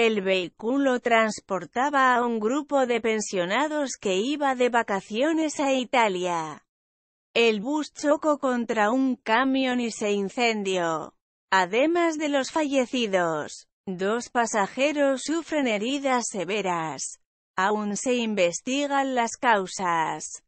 El vehículo transportaba a un grupo de pensionados que iba de vacaciones a Italia. El bus chocó contra un camión y se incendió. Además de los fallecidos, dos pasajeros sufren heridas severas. Aún se investigan las causas.